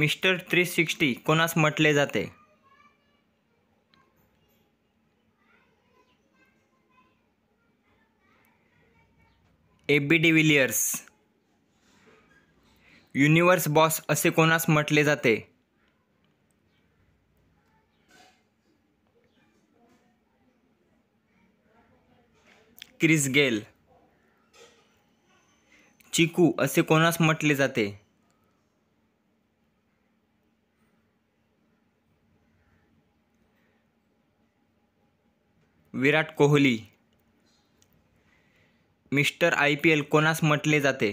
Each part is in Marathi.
मिस्टर थ्री सिक्स्टी कोणास म्हटले जाते A B Villiers universe boss असे कोणास म्हटले जाते क्रिस गेल चिकू असे कोणास म्हटले जाते Virat Kohli mister I P L कोणास म्हटले जाते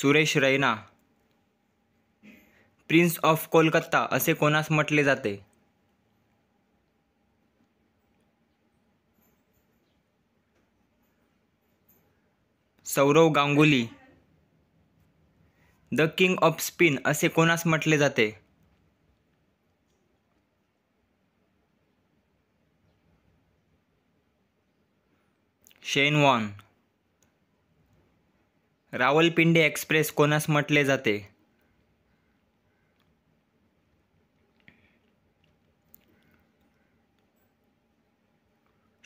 सुरेश रैना प्रिन्स ऑफ कोलकाता असे कोणास म्हटले जाते Sourav Ganguly the king of spin असे कोणास म्हटले जाते शेन वॉन रावलपिंडी एक्सप्रेस कोणास म्हटले जाते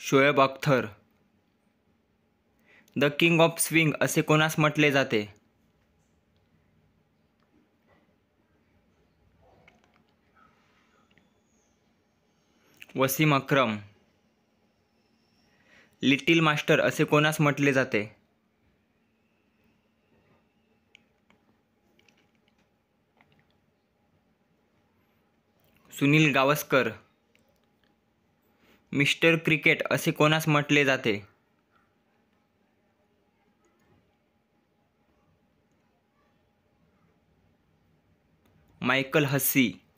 Shoaib Akhtar the king of swing असे कोणास म्हटले जाते वसीम अक्रम लिटिल मास्टर असे कोणास म्हटले जाते सुनील गावस्कर मिस्टर क्रिकेट असे कोणास म्हटले जाते मायकल हस्सी